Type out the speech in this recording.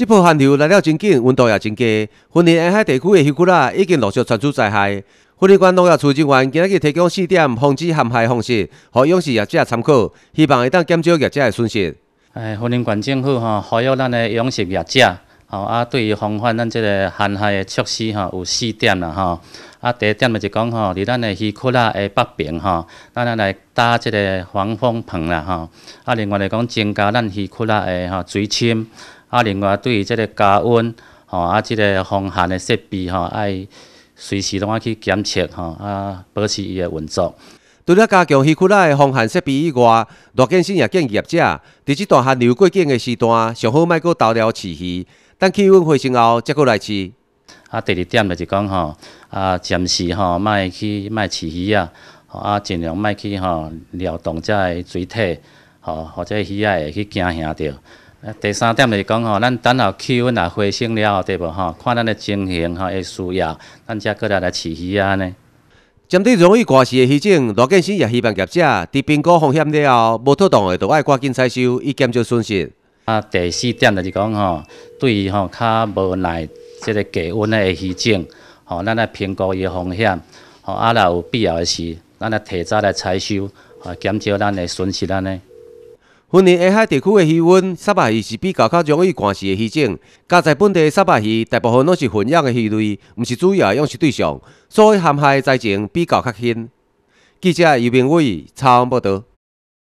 即波寒流来了真紧，温度也真低。福宁沿海地区的鱼骨啦，已经陆续传出灾害。福宁管农业处人员今仔日提供四点防止旱害方式，予养殖业者参考，希望会当减少业者的损失。哎，福宁县政府吼，呼吁咱的养殖业者，吼啊，对于防范咱即个旱害的措施哈，有四点啦吼。啊，第一点就是讲吼，伫咱的鱼骨啦的北边吼，咱来搭一个防风棚啦吼。啊，另外来讲增加咱鱼骨啦的吼水深。啊，另外对于即个加温，吼啊，即个防寒的设备，吼，要随时拢啊去检测，吼啊，保持伊的运作。除了加强溪库内防寒设备以外，罗建新也建议业者，伫即段寒流过境的时段，最好卖阁投料饲鱼，等气温回升后，再阁来饲。啊，第二点就是讲，吼啊，暂时吼卖去卖饲鱼啊，吼啊，尽量卖去吼撩动遮的水体，吼或者鱼仔会去惊吓着。第三点就是讲吼，咱等候气温也回升了对无吼，看咱的情形吼，会需要，咱才过来来饲鱼啊，安尼。针对容易挂失的鱼种，罗建新也希望业者，伫评估风险了后，无妥当的就爱赶紧采收，以减少损失。啊，第四点就是讲吼，对于吼较无耐这个低温的鱼种，吼，咱来评估伊的风险，吼，啊，若有必要的时，咱来提早来采收，啊，减少咱的损失，安尼。分年，沿海地区的鱼温，沙白鱼是比较较容易寒死的鱼种。加在本地的沙白鱼，大部分拢是混养的鱼类，毋是主要养殖对象，所以沿海的灾情比较较轻。记者尤明伟，采访报道。